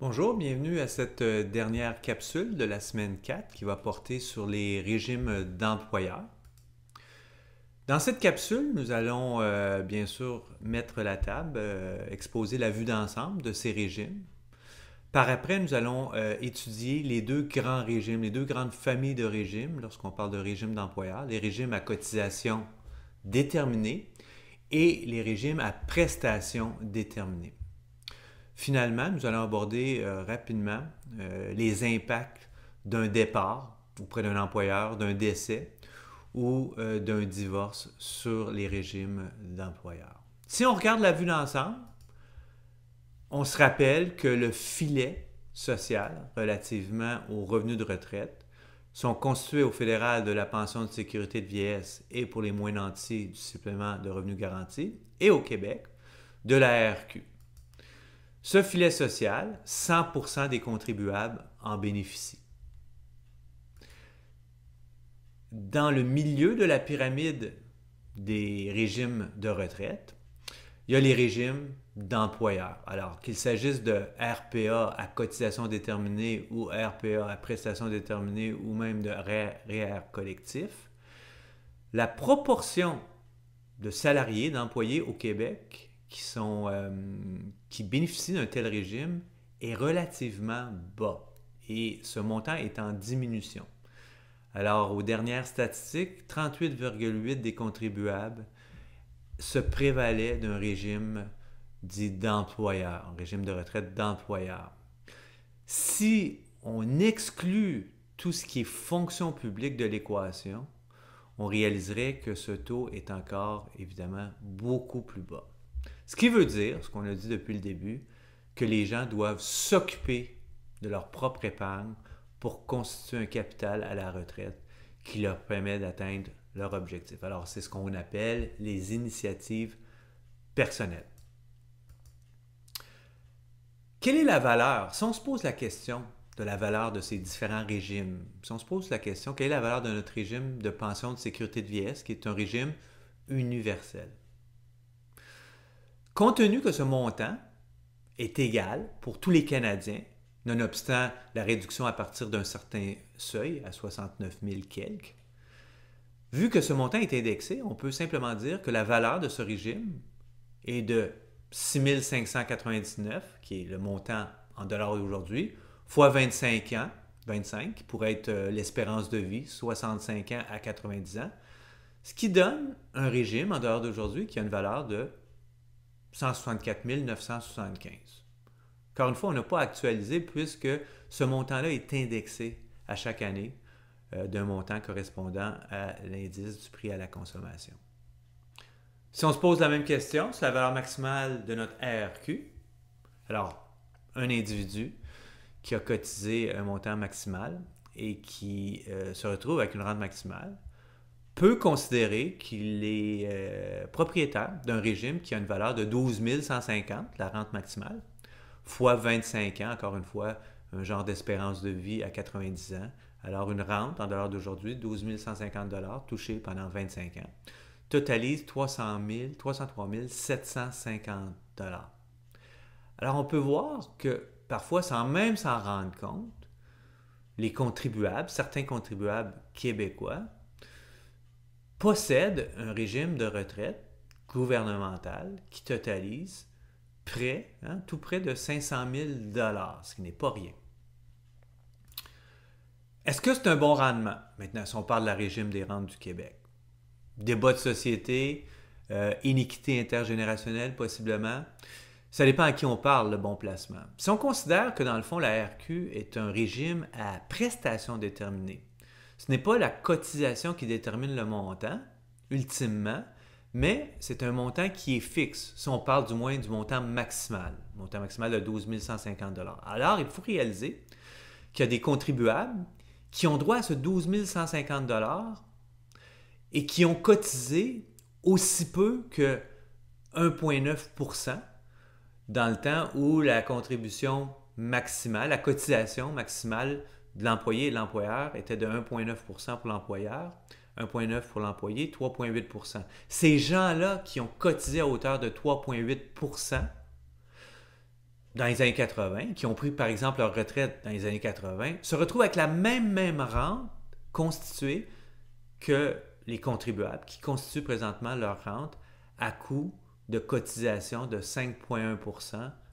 Bonjour, bienvenue à cette euh, dernière capsule de la semaine 4 qui va porter sur les régimes d'employeur. Dans cette capsule, nous allons euh, bien sûr mettre la table, euh, exposer la vue d'ensemble de ces régimes. Par après, nous allons étudier les deux grands régimes, les deux grandes familles de régimes lorsqu'on parle de régime d'employeur, les régimes à cotisation déterminée et les régimes à prestations déterminées. Finalement, nous allons aborder euh, rapidement euh, les impacts d'un départ auprès d'un employeur, d'un décès ou euh, d'un divorce sur les régimes d'employeur. Si on regarde la vue d'ensemble, on se rappelle que le filet social relativement aux revenus de retraite sont constitués au fédéral de la pension de sécurité de vieillesse et pour les moins nantis du supplément de revenus garanti et au Québec de la RQ. Ce filet social, 100% des contribuables en bénéficient. Dans le milieu de la pyramide des régimes de retraite, il y a les régimes d'employeurs. Alors, qu'il s'agisse de RPA à cotisation déterminée ou RPA à prestation déterminée ou même de REER collectif, la proportion de salariés, d'employés au Québec qui, sont, euh, bénéficient d'un tel régime est relativement bas et ce montant est en diminution. Alors, aux dernières statistiques, 38,8 des contribuables se prévalaient d'un régime dit d'employeur, un régime de retraite d'employeur. Si on exclut tout ce qui est fonction publique de l'équation, on réaliserait que ce taux est encore évidemment beaucoup plus bas. Ce qui veut dire, ce qu'on a dit depuis le début, que les gens doivent s'occuper de leur propre épargne pour constituer un capital à la retraite qui leur permet d'atteindre leur objectif. Alors, c'est ce qu'on appelle les initiatives personnelles. Quelle est la valeur? Si on se pose la question de la valeur de ces différents régimes, si on se pose la question, quelle est la valeur de notre régime de pension de sécurité de vieillesse, qui est un régime universel? Compte tenu que ce montant est égal pour tous les Canadiens, nonobstant la réduction à partir d'un certain seuil à 69 000 quelques, vu que ce montant est indexé, on peut simplement dire que la valeur de ce régime est de 6 599, qui est le montant en dollars d'aujourd'hui, fois 25 ans, 25, qui pourrait être euh, l'espérance de vie, 65 ans à 90 ans, ce qui donne un régime en dehors d'aujourd'hui qui a une valeur de 164 975. Encore une fois, on n'a pas actualisé puisque ce montant-là est indexé à chaque année euh, d'un montant correspondant à l'indice du prix à la consommation. Si on se pose la même question, c'est la valeur maximale de notre RQ. Alors, un individu qui a cotisé un montant maximal et qui euh, se retrouve avec une rente maximale, peut considérer qu'il est euh, propriétaire d'un régime qui a une valeur de 12 150, la rente maximale, fois 25 ans, encore une fois, un genre d'espérance de vie à 90 ans. Alors une rente en dollars d'aujourd'hui, 12 150 dollars touchée pendant 25 ans, totalise 300 000, 303 750 dollars. Alors on peut voir que parfois, sans même s'en rendre compte, les contribuables, certains contribuables québécois, possède un régime de retraite gouvernemental qui totalise près, hein, tout près de 500 000 ce qui n'est pas rien. Est-ce que c'est un bon rendement? Maintenant, si on parle de la régime des rentes du Québec. Débat de société, euh, iniquité intergénérationnelle possiblement. Ça dépend à qui on parle, le bon placement. Si on considère que dans le fond, la RQ est un régime à prestations déterminées, ce n'est pas la cotisation qui détermine le montant, ultimement, mais c'est un montant qui est fixe, si on parle du moins du montant maximal, montant maximal de 12 150 Alors, il faut réaliser qu'il y a des contribuables qui ont droit à ce 12 150 et qui ont cotisé aussi peu que 1,9 dans le temps où la contribution maximale, la cotisation maximale de l'employé et l'employeur était de 1,9 pour l'employeur, 1,9 pour l'employé, 3,8 Ces gens-là qui ont cotisé à hauteur de 3,8 dans les années 80, qui ont pris par exemple leur retraite dans les années 80, se retrouvent avec la même, même rente constituée que les contribuables qui constituent présentement leur rente à coût de cotisation de 5,1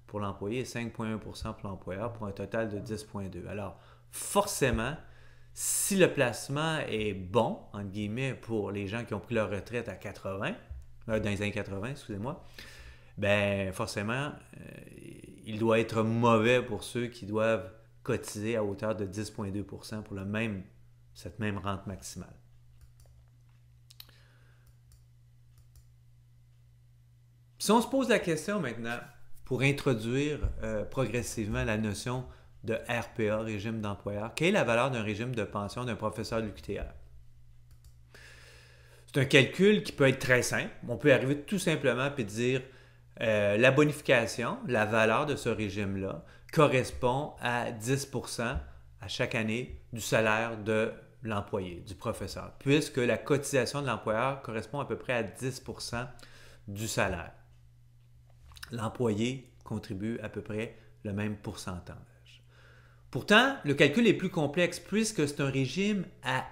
pour l'employé et 5,1 pour l'employeur pour un total de 10,2. Alors, forcément, si le placement est bon, entre guillemets, pour les gens qui ont pris leur retraite à 80, euh, dans les années 80, excusez-moi, ben forcément, euh, il doit être mauvais pour ceux qui doivent cotiser à hauteur de 10,2 pour la même, cette même rente maximale. Si on se pose la question maintenant, pour introduire euh, progressivement la notion de RPA, régime d'employeur, quelle est la valeur d'un régime de pension d'un professeur de l'UQTR? C'est un calcul qui peut être très simple. On peut arriver tout simplement et dire euh, la bonification, la valeur de ce régime-là, correspond à 10 à chaque année du salaire de l'employé, du professeur, puisque la cotisation de l'employeur correspond à peu près à 10 du salaire. L'employé contribue à peu près le même pourcentage. Pourtant, le calcul est plus complexe puisque c'est un régime à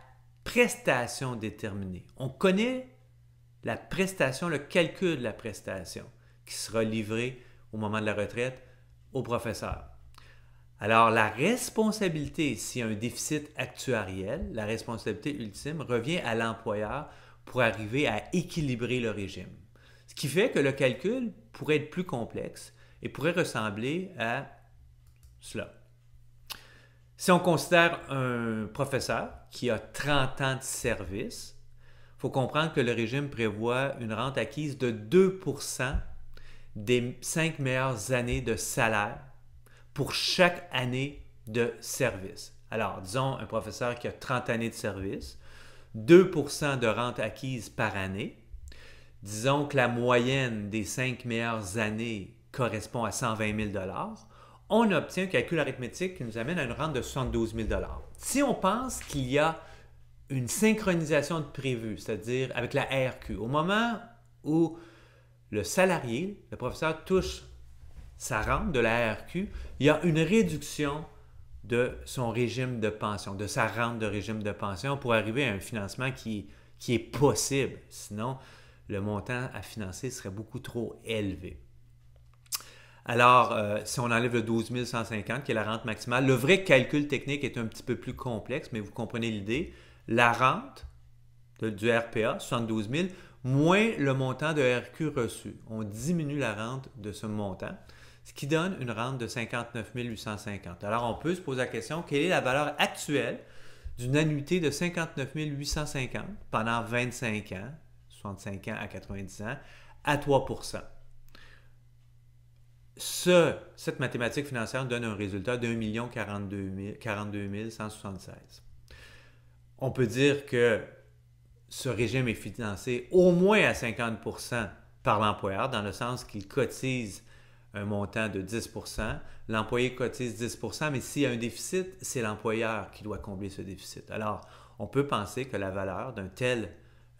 prestation déterminée. On connaît la prestation, le calcul de la prestation qui sera livré au moment de la retraite au professeur. Alors, la responsabilité, s'il y a un déficit actuariel, la responsabilité ultime revient à l'employeur pour arriver à équilibrer le régime. Ce qui fait que le calcul pourrait être plus complexe et pourrait ressembler à cela. Si on considère un professeur qui a 30 ans de service, il faut comprendre que le régime prévoit une rente acquise de 2 des 5 meilleures années de salaire pour chaque année de service. Alors, disons un professeur qui a 30 années de service, 2 de rente acquise par année. Disons que la moyenne des 5 meilleures années correspond à 120 000 on obtient un calcul arithmétique qui nous amène à une rente de 72 000 Si on pense qu'il y a une synchronisation de prévu, c'est-à-dire avec la RQ, au moment où le salarié, le professeur, touche sa rente de la RQ, il y a une réduction de son régime de pension, de sa rente de régime de pension pour arriver à un financement qui, qui est possible. Sinon, le montant à financer serait beaucoup trop élevé. Alors, euh, si on enlève le 12 150, qui est la rente maximale, le vrai calcul technique est un petit peu plus complexe, mais vous comprenez l'idée. La rente du RPA, 72 000, moins le montant de RQ reçu. On diminue la rente de ce montant, ce qui donne une rente de 59 850. Alors, on peut se poser la question, quelle est la valeur actuelle d'une annuité de 59 850 pendant 25 ans, 65 ans à 90 ans, à 3 ce, cette mathématique financière donne un résultat d'un million 42 176. On peut dire que ce régime est financé au moins à 50 par l'employeur, dans le sens qu'il cotise un montant de 10 L'employé cotise 10 mais s'il y a un déficit, c'est l'employeur qui doit combler ce déficit. Alors, on peut penser que la valeur d'un tel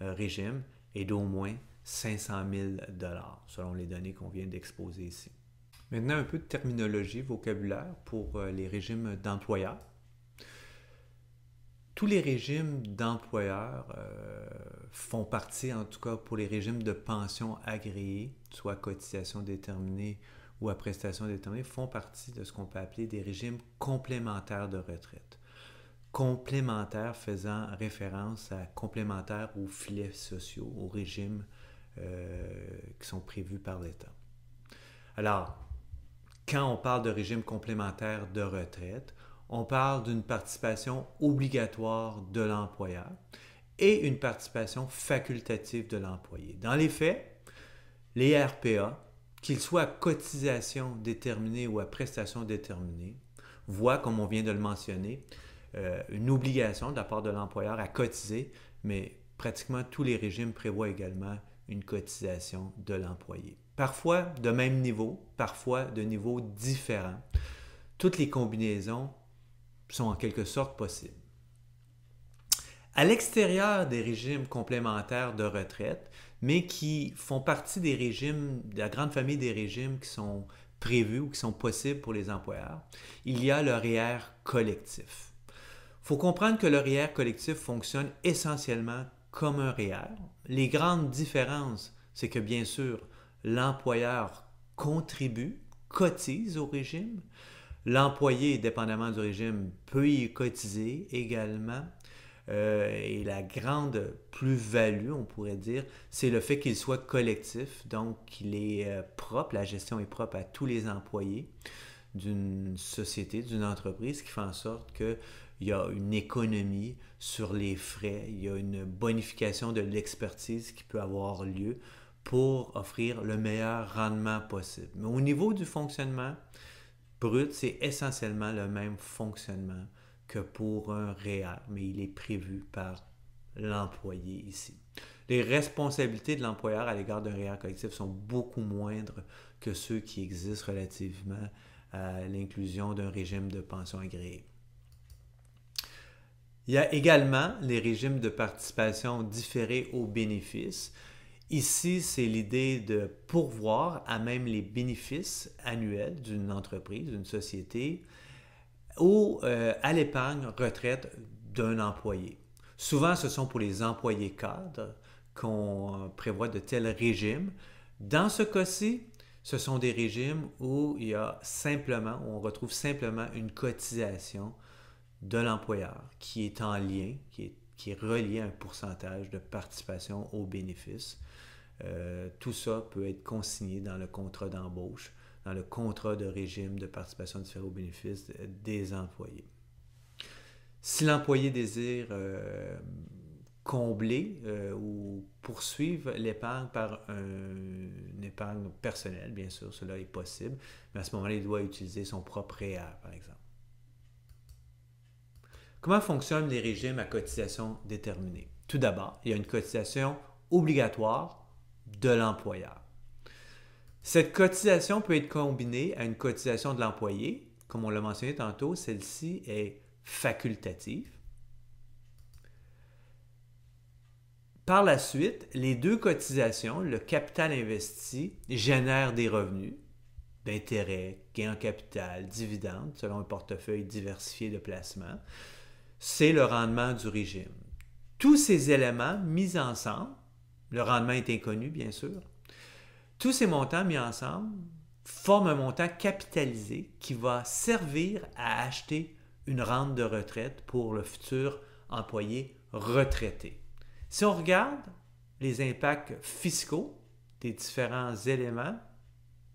euh, régime est d'au moins 500 000 selon les données qu'on vient d'exposer ici. Maintenant, un peu de terminologie, vocabulaire pour euh, les régimes d'employeurs. Tous les régimes d'employeurs euh, font partie, en tout cas pour les régimes de pension agréés, soit cotisation déterminée ou à prestation déterminée, font partie de ce qu'on peut appeler des régimes complémentaires de retraite. Complémentaires faisant référence à complémentaires aux filets sociaux, aux régimes euh, qui sont prévus par l'État. Alors, quand on parle de régime complémentaire de retraite, on parle d'une participation obligatoire de l'employeur et une participation facultative de l'employé. Dans les faits, les RPA, qu'ils soient à cotisation déterminée ou à prestation déterminée, voient, comme on vient de le mentionner, euh, une obligation de la part de l'employeur à cotiser, mais pratiquement tous les régimes prévoient également une cotisation de l'employé parfois de même niveau, parfois de niveaux différents. Toutes les combinaisons sont en quelque sorte possibles. À l'extérieur des régimes complémentaires de retraite, mais qui font partie des régimes, de la grande famille des régimes qui sont prévus ou qui sont possibles pour les employeurs, il y a le REER collectif. Il faut comprendre que le REER collectif fonctionne essentiellement comme un REER. E les grandes différences, c'est que bien sûr, l'employeur contribue, cotise au régime. L'employé, dépendamment du régime, peut y cotiser également. Euh, et la grande plus-value, on pourrait dire, c'est le fait qu'il soit collectif, donc qu'il est euh, propre, la gestion est propre à tous les employés d'une société, d'une entreprise, qui fait en sorte qu'il y a une économie sur les frais, il y a une bonification de l'expertise qui peut avoir lieu pour offrir le meilleur rendement possible. Mais au niveau du fonctionnement brut, c'est essentiellement le même fonctionnement que pour un REER, mais il est prévu par l'employé ici. Les responsabilités de l'employeur à l'égard d'un REER collectif sont beaucoup moindres que ceux qui existent relativement à l'inclusion d'un régime de pension agréé. Il y a également les régimes de participation différés aux bénéfices. Ici, c'est l'idée de pourvoir à même les bénéfices annuels d'une entreprise, d'une société, ou euh, à l'épargne retraite d'un employé. Souvent, ce sont pour les employés cadres qu'on prévoit de tels régimes. Dans ce cas-ci, ce sont des régimes où il y a simplement, où on retrouve simplement une cotisation de l'employeur qui est en lien, qui est, qui est reliée à un pourcentage de participation aux bénéfices euh, tout ça peut être consigné dans le contrat d'embauche, dans le contrat de régime de participation différée aux bénéfices des employés. Si l'employé désire euh, combler euh, ou poursuivre l'épargne par une épargne personnelle, bien sûr, cela est possible, mais à ce moment-là, il doit utiliser son propre REER, e par exemple. Comment fonctionnent les régimes à cotisation déterminée? Tout d'abord, il y a une cotisation obligatoire de l'employeur. Cette cotisation peut être combinée à une cotisation de l'employé. Comme on l'a mentionné tantôt, celle-ci est facultative. Par la suite, les deux cotisations, le capital investi, génèrent des revenus d'intérêt, gains en capital, dividendes, selon un portefeuille diversifié de placement. C'est le rendement du régime. Tous ces éléments mis ensemble le rendement est inconnu, bien sûr. Tous ces montants mis ensemble forment un montant capitalisé qui va servir à acheter une rente de retraite pour le futur employé retraité. Si on regarde les impacts fiscaux des différents éléments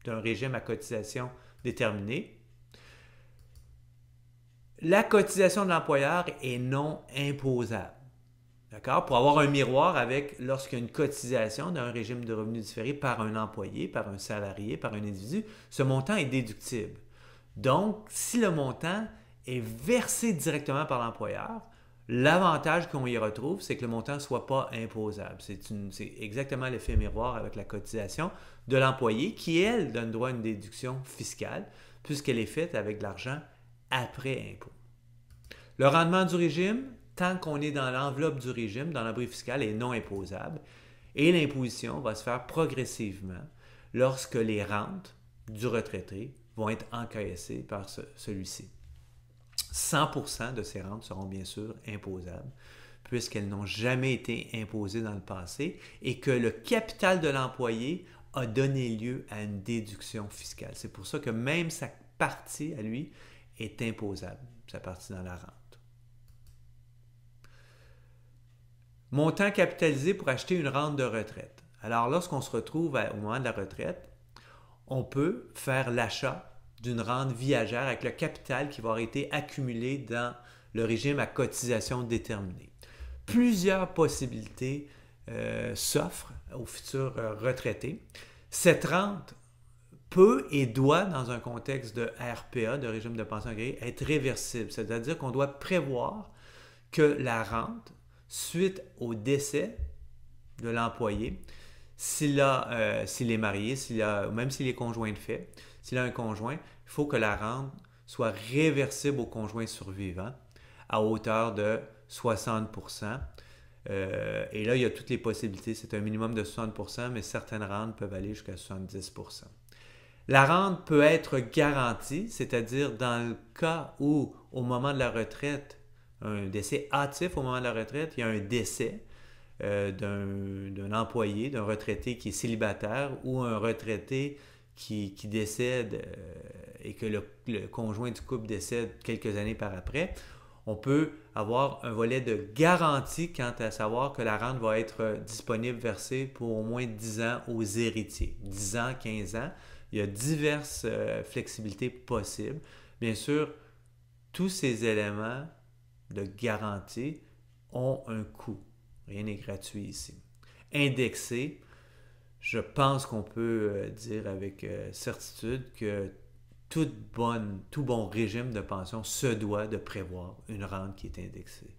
d'un régime à cotisation déterminée, la cotisation de l'employeur est non imposable. D'accord? Pour avoir un miroir avec lorsqu'il y a une cotisation d'un régime de revenus différés par un employé, par un salarié, par un individu, ce montant est déductible. Donc, si le montant est versé directement par l'employeur, l'avantage qu'on y retrouve, c'est que le montant ne soit pas imposable. C'est exactement l'effet miroir avec la cotisation de l'employé qui, elle, donne droit à une déduction fiscale puisqu'elle est faite avec de l'argent après impôt. Le rendement du régime, tant qu'on est dans l'enveloppe du régime, dans l'abri fiscal, est non imposable. Et l'imposition va se faire progressivement lorsque les rentes du retraité vont être encaissées par celui-ci. 100% de ces rentes seront bien sûr imposables, puisqu'elles n'ont jamais été imposées dans le passé et que le capital de l'employé a donné lieu à une déduction fiscale. C'est pour ça que même sa partie à lui est imposable, sa partie dans la rente. Montant capitalisé pour acheter une rente de retraite. Alors, lorsqu'on se retrouve au moment de la retraite, on peut faire l'achat d'une rente viagère avec le capital qui va avoir été accumulé dans le régime à cotisation déterminée. Plusieurs possibilités euh, s'offrent aux futurs euh, retraités. Cette rente peut et doit, dans un contexte de RPA, de régime de pension agréé, être réversible. C'est-à-dire qu'on doit prévoir que la rente suite au décès de l'employé, s'il euh, est marié, même s'il est conjoint de fait, s'il a un conjoint, il faut que la rente soit réversible au conjoint survivant à hauteur de 60 euh, Et là, il y a toutes les possibilités. C'est un minimum de 60 mais certaines rentes peuvent aller jusqu'à 70 La rente peut être garantie, c'est-à-dire dans le cas où, au moment de la retraite, un décès hâtif au moment de la retraite, il y a un décès euh, d'un employé, d'un retraité qui est célibataire ou un retraité qui, décède euh, et que le, conjoint du couple décède quelques années par après, on peut avoir un volet de garantie quant à savoir que la rente va être disponible, versée pour au moins 10 ans aux héritiers. 10 ans, 15 ans. Il y a diverses euh, flexibilités possibles. Bien sûr, tous ces éléments de garantie ont un coût. Rien n'est gratuit ici. Indexé, je pense qu'on peut euh, dire avec euh, certitude que tout bon régime de pension se doit de prévoir une rente qui est indexée.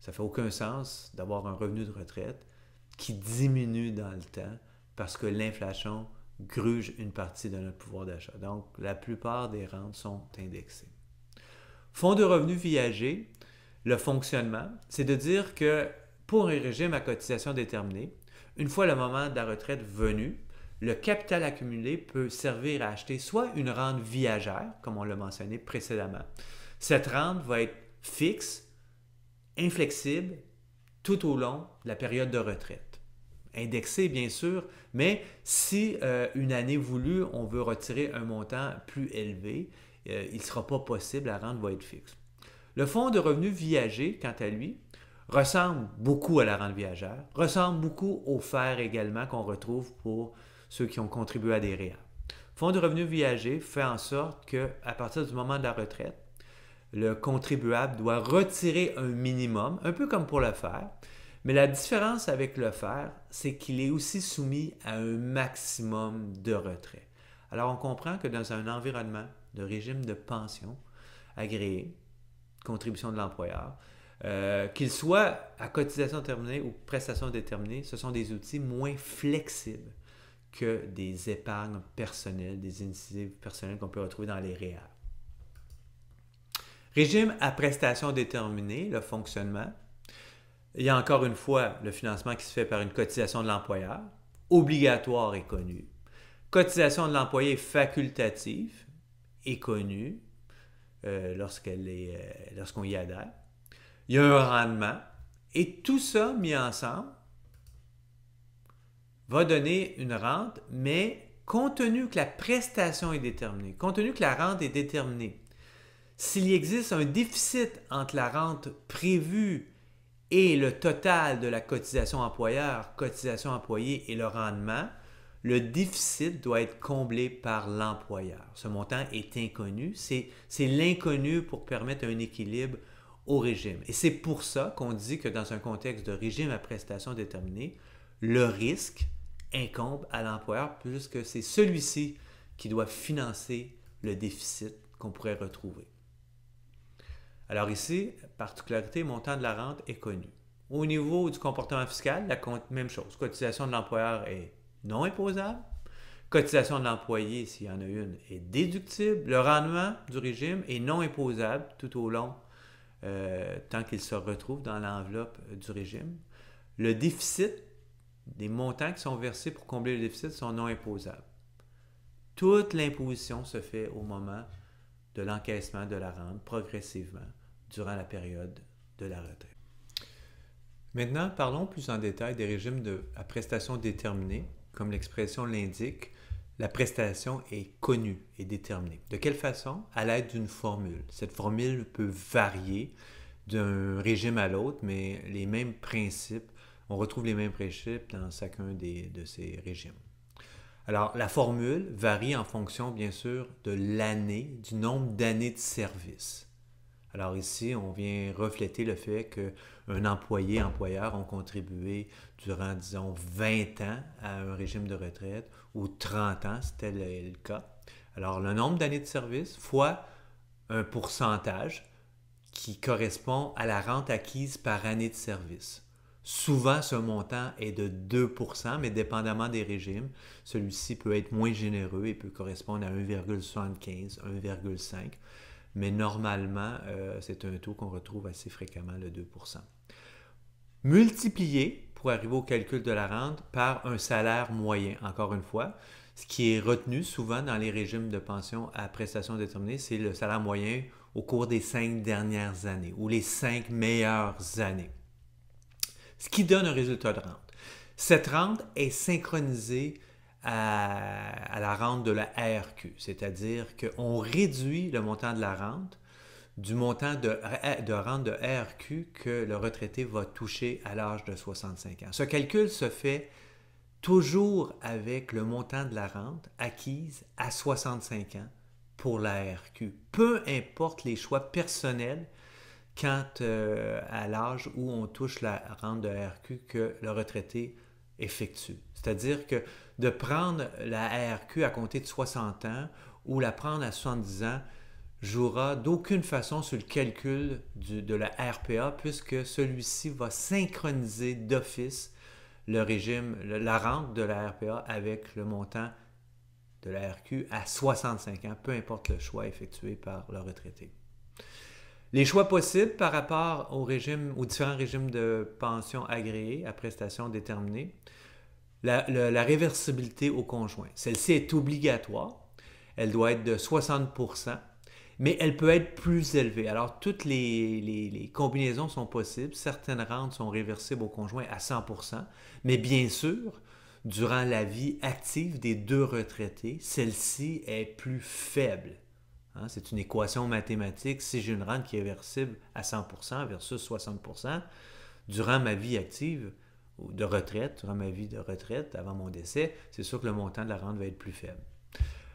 Ça ne fait aucun sens d'avoir un revenu de retraite qui diminue dans le temps parce que l'inflation gruge une partie de notre pouvoir d'achat. Donc, la plupart des rentes sont indexées. Fonds de revenus viager, le fonctionnement, c'est de dire que pour un régime à cotisation déterminée, une fois le moment de la retraite venu, le capital accumulé peut servir à acheter soit une rente viagère, comme on l'a mentionné précédemment. Cette rente va être fixe, inflexible, tout au long de la période de retraite. Indexée, bien sûr, mais si euh, une année voulue, on veut retirer un montant plus élevé, euh, il ne sera pas possible, la rente va être fixe. Le fonds de revenus viager, quant à lui, ressemble beaucoup à la rente viagère, ressemble beaucoup au FER également qu'on retrouve pour ceux qui ont contribué à des Le Fonds de revenu viager fait en sorte que, à partir du moment de la retraite, le contribuable doit retirer un minimum, un peu comme pour le FER, mais la différence avec le FER, c'est qu'il est aussi soumis à un maximum de retrait. Alors on comprend que dans un environnement de régime de pension agréé, contribution de l'employeur, euh, qu'il soit à cotisation déterminée ou prestation déterminée, ce sont des outils moins flexibles que des épargnes personnelles, des initiatives personnelles qu'on peut retrouver dans les REER. E régime à prestation déterminée, le fonctionnement. Il y a encore une fois le financement qui se fait par une cotisation de l'employeur, obligatoire et connu. Cotisation de l'employé facultative, est connue euh, lorsqu'elle est, euh, lorsqu'on y adhère. Il y a un rendement. Et tout ça mis ensemble va donner une rente, mais compte tenu que la prestation est déterminée, compte tenu que la rente est déterminée, s'il existe un déficit entre la rente prévue et le total de la cotisation employeur, cotisation employée et le rendement, le déficit doit être comblé par l'employeur. Ce montant est inconnu. C'est l'inconnu pour permettre un équilibre au régime. Et c'est pour ça qu'on dit que dans un contexte de régime à prestations déterminées, le risque incombe à l'employeur puisque c'est celui-ci qui doit financer le déficit qu'on pourrait retrouver. Alors ici, particularité, montant de la rente est connu. Au niveau du comportement fiscal, la même chose. Cotisation de l'employeur est non imposable. Cotisation de l'employé, s'il y en a une, est déductible. Le rendement du régime est non imposable tout au long, euh, tant qu'il se retrouve dans l'enveloppe du régime. Le déficit, des montants qui sont versés pour combler le déficit sont non imposables. Toute l'imposition se fait au moment de l'encaissement de la rente progressivement durant la période de la retraite. Maintenant, parlons plus en détail des régimes de, à prestations déterminées comme l'expression l'indique, la prestation est connue et déterminée. De quelle façon À l'aide d'une formule. Cette formule peut varier d'un régime à l'autre, mais les mêmes principes, on retrouve les mêmes principes dans chacun de ces régimes. Alors, la formule varie en fonction, bien sûr, de l'année, du nombre d'années de service. Alors ici, on vient refléter le fait qu'un employé employeur ont contribué durant, disons, 20 ans à un régime de retraite ou 30 ans, c'était est le, cas. Alors le nombre d'années de service fois un pourcentage qui correspond à la rente acquise par année de service. Souvent, ce montant est de 2 mais dépendamment des régimes, celui-ci peut être moins généreux et peut correspondre à 1,75, 1,5 mais normalement, euh, c'est un taux qu'on retrouve assez fréquemment, le 2 Multiplié, pour arriver au calcul de la rente, par un salaire moyen, encore une fois. Ce qui est retenu souvent dans les régimes de pension à prestations déterminées, c'est le salaire moyen au cours des cinq dernières années ou les cinq meilleures années. Ce qui donne un résultat de rente. Cette rente est synchronisée à, la rente de la RQ, c'est-à-dire qu'on réduit le montant de la rente du montant de, rente de RQ que le retraité va toucher à l'âge de 65 ans. Ce calcul se fait toujours avec le montant de la rente acquise à 65 ans pour la RQ, peu importe les choix personnels quant euh, à l'âge où on touche la rente de RQ que le retraité effectue. C'est-à-dire que de prendre la RQ à compter de 60 ans ou la prendre à 70 ans jouera d'aucune façon sur le calcul de la RPA puisque celui-ci va synchroniser d'office le régime, la rente de la RPA avec le montant de la RQ à 65 ans, peu importe le choix effectué par le retraité. Les choix possibles par rapport au régime, aux différents régimes de pension agréés à prestations déterminées, la, réversibilité au conjoint. Celle-ci est obligatoire. Elle doit être de 60 mais elle peut être plus élevée. Alors, toutes les, combinaisons sont possibles. Certaines rentes sont réversibles au conjoint à 100 mais bien sûr, durant la vie active des deux retraités, celle-ci est plus faible. Hein, c'est une équation mathématique. Si j'ai une rente qui est réversible à 100 versus 60 durant ma vie active, de retraite, dans ma vie de retraite, avant mon décès, c'est sûr que le montant de la rente va être plus faible.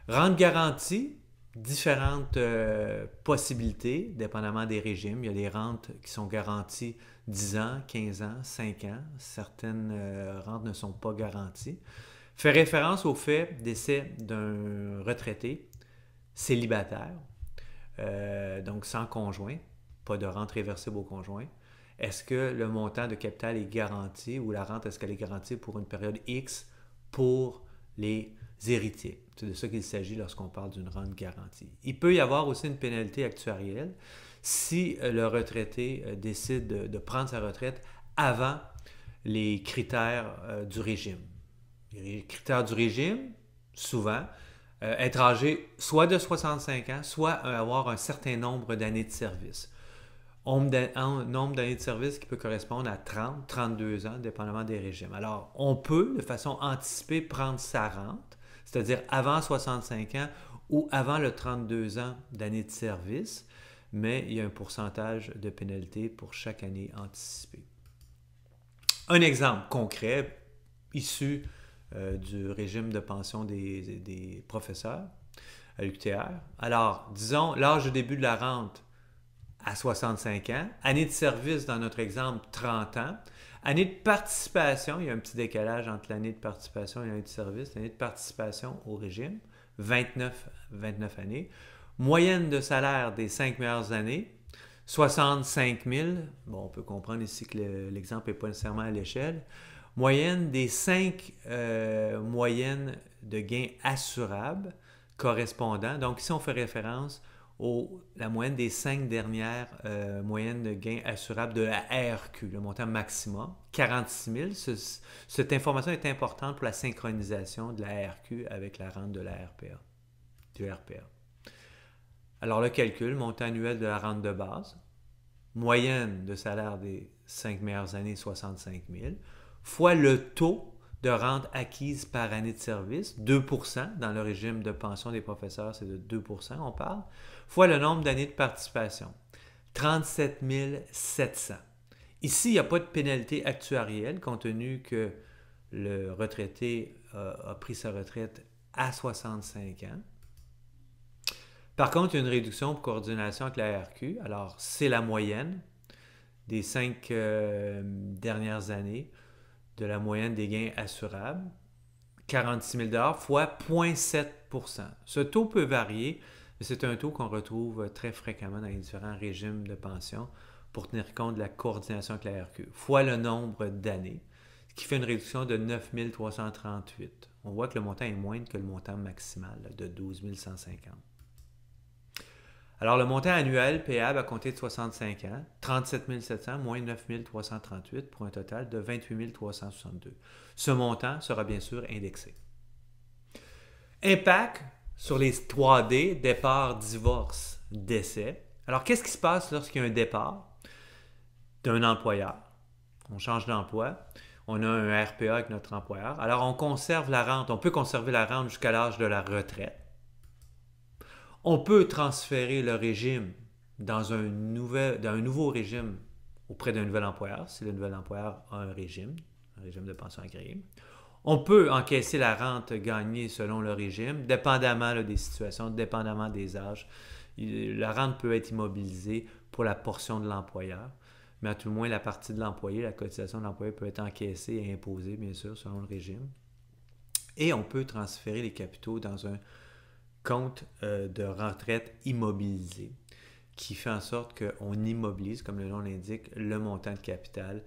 Rente garantie, différentes euh, possibilités, dépendamment des régimes. Il y a des rentes qui sont garanties 10 ans, 15 ans, 5 ans. Certaines euh, rentes ne sont pas garanties. Fait référence au fait d'essai d'un retraité célibataire, euh, donc sans conjoint, pas de rente réversible au conjoint. Est-ce que le montant de capital est garanti ou la rente, est-ce qu'elle est garantie pour une période X pour les héritiers? C'est de ça qu'il s'agit lorsqu'on parle d'une rente garantie. Il peut y avoir aussi une pénalité actuarielle si euh, le retraité euh, décide de, prendre sa retraite avant les critères euh, du régime. Les critères du régime, souvent, être âgé soit de 65 ans, soit avoir un certain nombre d'années de service un nombre d'années de service qui peut correspondre à 30, 32 ans, dépendamment des régimes. Alors, on peut, de façon anticipée, prendre sa rente, c'est-à-dire avant 65 ans ou avant le 32 ans d'année de service, mais il y a un pourcentage de pénalité pour chaque année anticipée. Un exemple concret issu euh, du régime de pension des, professeurs à l'UQTR. Alors, disons, l'âge de début de la rente à 65 ans, année de service dans notre exemple 30 ans, année de participation, il y a un petit décalage entre l'année de participation et l'année de service, l'année de participation au régime, 29, 29 années, moyenne de salaire des cinq meilleures années, 65 000, bon on peut comprendre ici que l'exemple n'est pas nécessairement à l'échelle, moyenne des cinq euh, moyennes de gains assurables correspondants, donc ici on fait référence la moyenne des cinq dernières euh, moyennes de gains assurables de la RQ, le montant maximum, 46 000. cette information est importante pour la synchronisation de la RQ avec la rente de la RPA, du RPA. Alors le calcul, montant annuel de la rente de base, moyenne de salaire des cinq meilleures années, 65 000, fois le taux de rente acquise par année de service, 2 dans le régime de pension des professeurs, c'est de 2 on parle fois le nombre d'années de participation. 37 700. Ici, il n'y a pas de pénalité actuarielle, compte tenu que le retraité euh, a, pris sa retraite à 65 ans. Par contre, il y a une réduction pour coordination avec la RQ. Alors, c'est la moyenne des cinq euh, dernières années de la moyenne des gains assurables. 46 000 fois 0,7 Ce taux peut varier c'est un taux qu'on retrouve très fréquemment dans les différents régimes de pension pour tenir compte de la coordination avec la RQ, fois le nombre d'années, ce qui fait une réduction de 9 338. On voit que le montant est moindre que le montant maximal de 12 150. Alors, le montant annuel payable à compter de 65 ans, 37 700 moins 9 338 pour un total de 28 362. Ce montant sera bien sûr indexé. Impact sur les 3D, départ, divorce, décès. Alors, qu'est-ce qui se passe lorsqu'il y a un départ d'un employeur? On change d'emploi, on a un RPA avec notre employeur. Alors, on conserve la rente, on peut conserver la rente jusqu'à l'âge de la retraite. On peut transférer le régime dans un, nouveau régime auprès d'un nouvel employeur, si le nouvel employeur a un régime, un régime de pension agréable on peut encaisser la rente gagnée selon le régime, dépendamment des situations, dépendamment des âges. La rente peut être immobilisée pour la portion de l'employeur, mais à tout le moins, la partie de l'employé, la cotisation de l'employé peut être encaissée et imposée, bien sûr, selon le régime. Et on peut transférer les capitaux dans un compte euh, de retraite immobilisé, qui fait en sorte qu'on immobilise, comme le nom l'indique, le montant de capital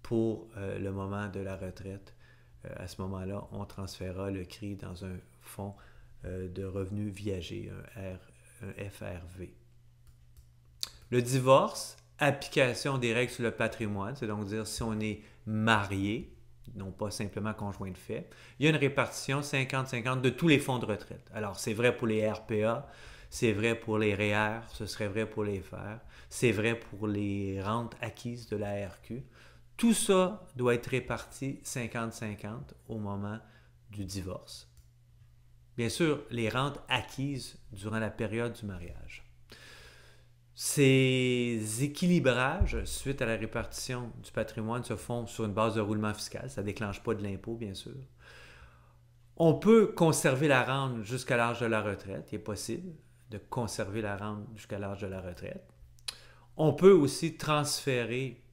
pour euh, le moment de la retraite euh, à ce moment-là, on transférera le CRI dans un fonds euh, de revenus viagers, un, FRV. Le divorce, application des règles sur le patrimoine, c'est donc dire si on est marié, non pas simplement conjoint de fait. Il y a une répartition 50-50 de tous les fonds de retraite. Alors, c'est vrai pour les RPA, c'est vrai pour les REER, e ce serait vrai pour les FER, c'est vrai pour les rentes acquises de la RQ, tout ça doit être réparti 50-50 au moment du divorce. Bien sûr, les rentes acquises durant la période du mariage. Ces équilibrages suite à la répartition du patrimoine se font sur une base de roulement fiscal. Ça ne déclenche pas de l'impôt, bien sûr. On peut conserver la rente jusqu'à l'âge de la retraite. Il est possible de conserver la rente jusqu'à l'âge de la retraite. On peut aussi transférer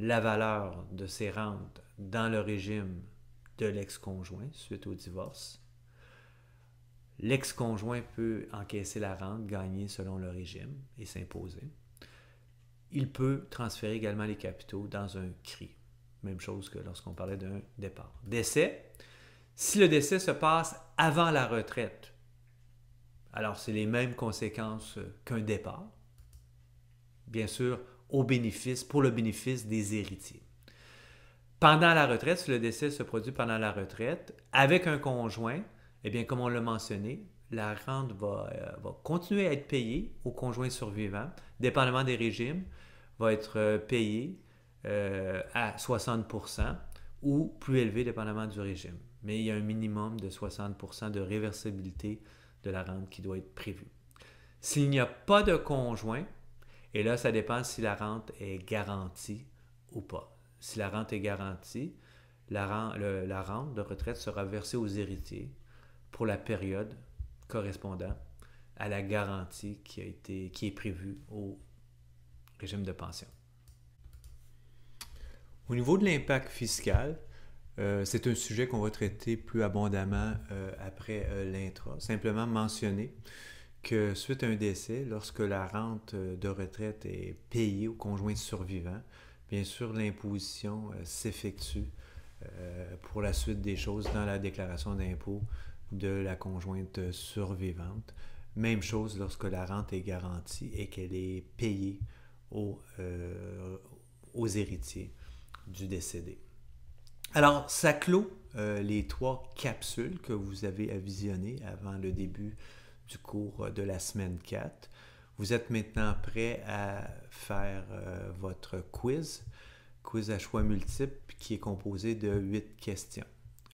la valeur de ses rentes dans le régime de l'ex-conjoint suite au divorce. L'ex-conjoint peut encaisser la rente gagnée selon le régime et s'imposer. Il peut transférer également les capitaux dans un CRI, même chose que lorsqu'on parlait d'un départ. Décès, si le décès se passe avant la retraite, alors c'est les mêmes conséquences qu'un départ. Bien sûr, au bénéfice, pour le bénéfice des héritiers. Pendant la retraite, si le décès se produit pendant la retraite, avec un conjoint, eh bien, comme on l'a mentionné, la rente va, euh, continuer à être payée au conjoint survivant, dépendamment des régimes, va être euh, payée euh, à 60 ou plus élevée dépendamment du régime. Mais il y a un minimum de 60 de réversibilité de la rente qui doit être prévue. S'il n'y a pas de conjoint, et là, ça dépend si la rente est garantie ou pas. Si la rente est garantie, la, rente de retraite sera versée aux héritiers pour la période correspondant à la garantie qui, a été, qui est prévue au régime de pension. Au niveau de l'impact fiscal, euh, c'est un sujet qu'on va traiter plus abondamment euh, après euh, l'intro. Simplement mentionner que suite à un décès, lorsque la rente euh, de retraite est payée au conjoint survivant, bien sûr, l'imposition euh, s'effectue euh, pour la suite des choses dans la déclaration d'impôt de la conjointe survivante. Même chose lorsque la rente est garantie et qu'elle est payée aux, aux héritiers du décédé. Alors, ça clôt les trois capsules que vous avez à visionner avant le début cours euh, de la semaine 4. Vous êtes maintenant prêt à faire euh, votre quiz, quiz à choix multiple qui est composé de 8 questions.